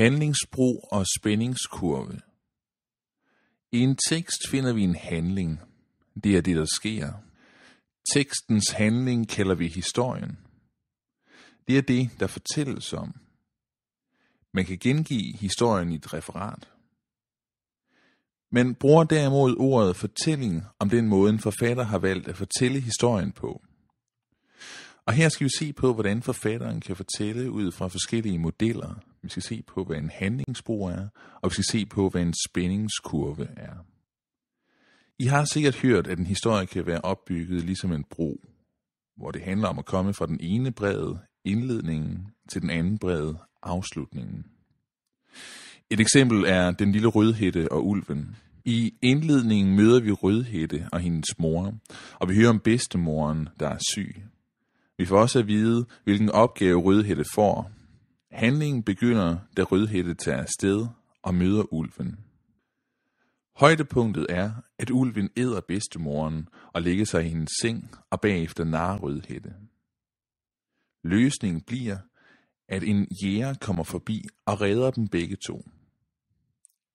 Handlingsbro og spændingskurve. I en tekst finder vi en handling. Det er det, der sker. Tekstens handling kalder vi historien. Det er det, der fortælles om. Man kan gengive historien i et referat. Man bruger derimod ordet fortælling om den måde, en forfatter har valgt at fortælle historien på. Og her skal vi se på, hvordan forfatteren kan fortælle ud fra forskellige modeller – vi skal se på, hvad en handlingsspor er, og vi skal se på, hvad en spændingskurve er. I har sikkert hørt, at en historie kan være opbygget ligesom en bro, hvor det handler om at komme fra den ene brede, indledningen, til den anden brede, afslutningen. Et eksempel er Den lille rødhætte og ulven. I indledningen møder vi rødhætte og hendes mor, og vi hører om bedstemoren, der er syg. Vi får også at vide, hvilken opgave rødhætte får, Handlingen begynder, da Rødhætte tager afsted og møder ulven. Højdepunktet er, at ulven æder bedstemoren og lægger sig i hendes seng og bagefter narer Rødhætte. Løsningen bliver, at en jæger kommer forbi og redder dem begge to.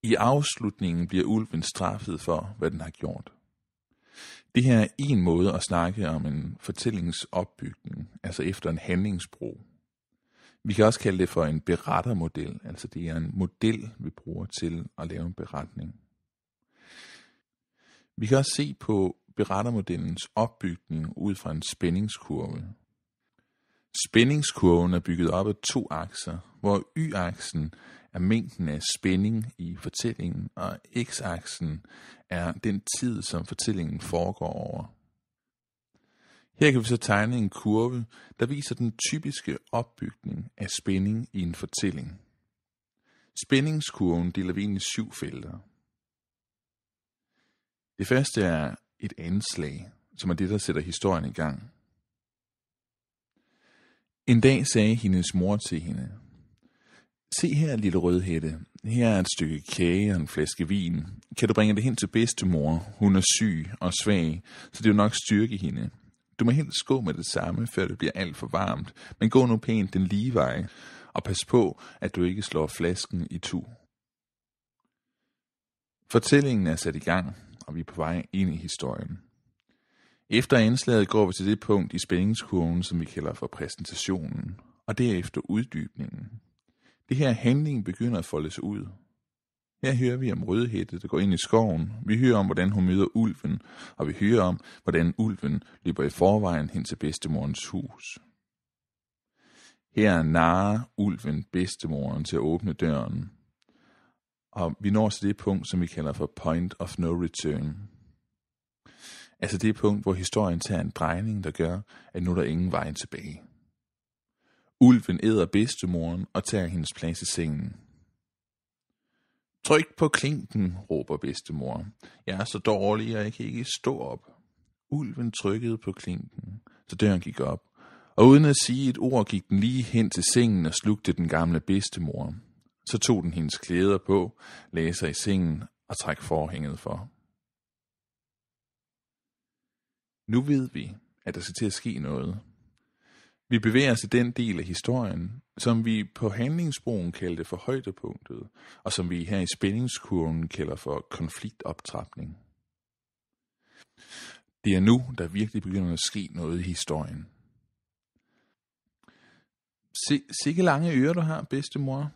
I afslutningen bliver ulven straffet for, hvad den har gjort. Det her er en måde at snakke om en fortællingsopbygning, altså efter en handlingsbrug. Vi kan også kalde det for en berettermodel, altså det er en model, vi bruger til at lave en beretning. Vi kan også se på berettermodellens opbygning ud fra en spændingskurve. Spændingskurven er bygget op af to akser, hvor y-aksen er mængden af spænding i fortællingen, og x-aksen er den tid, som fortællingen foregår over. Her kan vi så tegne en kurve, der viser den typiske opbygning af spænding i en fortælling. Spændingskurven deler vi ind i syv felter. Det første er et anslag, som er det, der sætter historien i gang. En dag sagde hendes mor til hende, Se her, lille rødhætte. Her er et stykke kage og en flaske vin. Kan du bringe det hen til bedstemor? Hun er syg og svag, så det vil nok styrke hende. Du må helst gå med det samme, før det bliver alt for varmt, men gå nu pænt den lige vej, og pas på, at du ikke slår flasken i tu. Fortællingen er sat i gang, og vi er på vej ind i historien. Efter indslaget går vi til det punkt i spændingskurven, som vi kalder for præsentationen, og derefter uddybningen. Det her handling begynder at folde sig ud, her hører vi om rødhætte, der går ind i skoven. Vi hører om, hvordan hun møder ulven, og vi hører om, hvordan ulven løber i forvejen hen til bedstemorens hus. Her narer ulven bedstemoren til at åbne døren. Og vi når til det punkt, som vi kalder for point of no return. Altså det punkt, hvor historien tager en drejning, der gør, at nu er der ingen vej tilbage. Ulven æder bedstemoren og tager hendes plads i sengen. Tryk på klinken, råber bedstemor. Jeg er så dårlig, jeg kan ikke stå op. Ulven trykkede på klinken, så døren gik op. Og uden at sige et ord, gik den lige hen til sengen og slugte den gamle bedstemor. Så tog den hendes klæder på, lagde sig i sengen og træk forhænget for. Nu ved vi, at der skal til at ske noget, vi bevæger os i den del af historien, som vi på handlingsbroen kaldte for højdepunktet, og som vi her i spændingskurven kalder for konfliktoptrapning. Det er nu, der virkelig begynder at ske noget i historien. Se, sikke lange ører du har, bedstemor.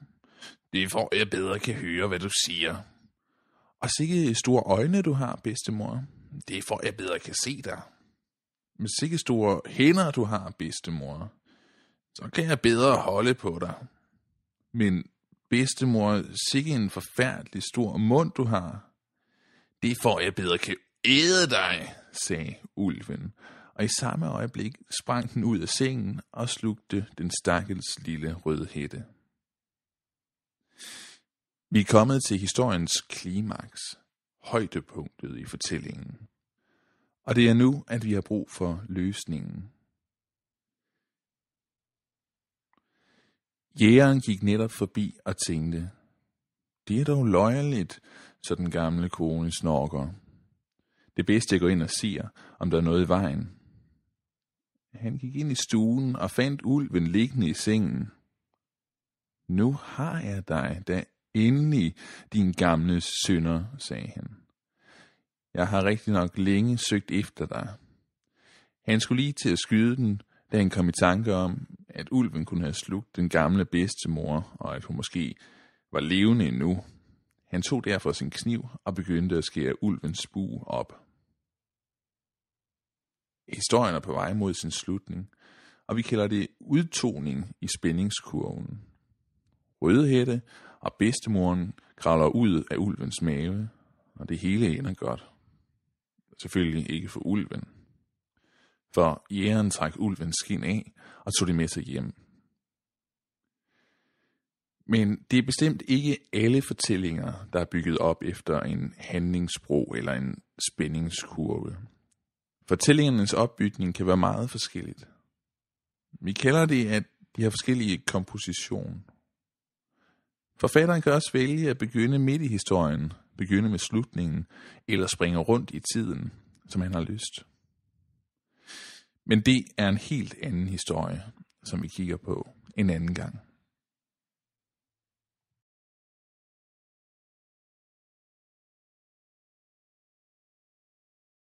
Det får jeg bedre kan høre, hvad du siger. Og sikke store øjne du har, bedstemor. Det får jeg bedre kan se dig. Med sikke store hænder, du har, bedstemor, så kan jeg bedre holde på dig. Men bedstemor, sikke en forfærdelig stor mund, du har. Det får jeg bedre kan æde dig, sagde ulven, og i samme øjeblik sprang den ud af sengen og slugte den stakkels lille røde hætte. Vi er kommet til historiens klimaks, højdepunktet i fortællingen. Og det er nu, at vi har brug for løsningen. Jægeren gik netop forbi og tænkte, det er dog løjeligt, så den gamle kone snorker. Det bedste jeg går ind og ser, om der er noget i vejen. Han gik ind i stuen og fandt ulven liggende i sengen. Nu har jeg dig da endelig, din gamle sønder, sagde han. Jeg har rigtig nok længe søgt efter dig. Han skulle lige til at skyde den, da han kom i tanke om, at ulven kunne have slugt den gamle bedstemor, og at hun måske var levende endnu. Han tog derfor sin kniv og begyndte at skære ulvens bu op. Historien er på vej mod sin slutning, og vi kalder det udtoning i spændingskurven. Rødhætte og bedstemoren kravler ud af ulvens mave, og det hele ender godt selvfølgelig ikke for ulven. For jægeren trak ulvens skin af og tog det med sig hjem. Men det er bestemt ikke alle fortællinger, der er bygget op efter en handlingsbro eller en spændingskurve. Fortællingernes opbygning kan være meget forskelligt. Vi kalder det, at de har forskellige komposition. Forfatteren kan også vælge at begynde midt i historien, begynde med slutningen, eller springe rundt i tiden, som han har lyst. Men det er en helt anden historie, som vi kigger på en anden gang.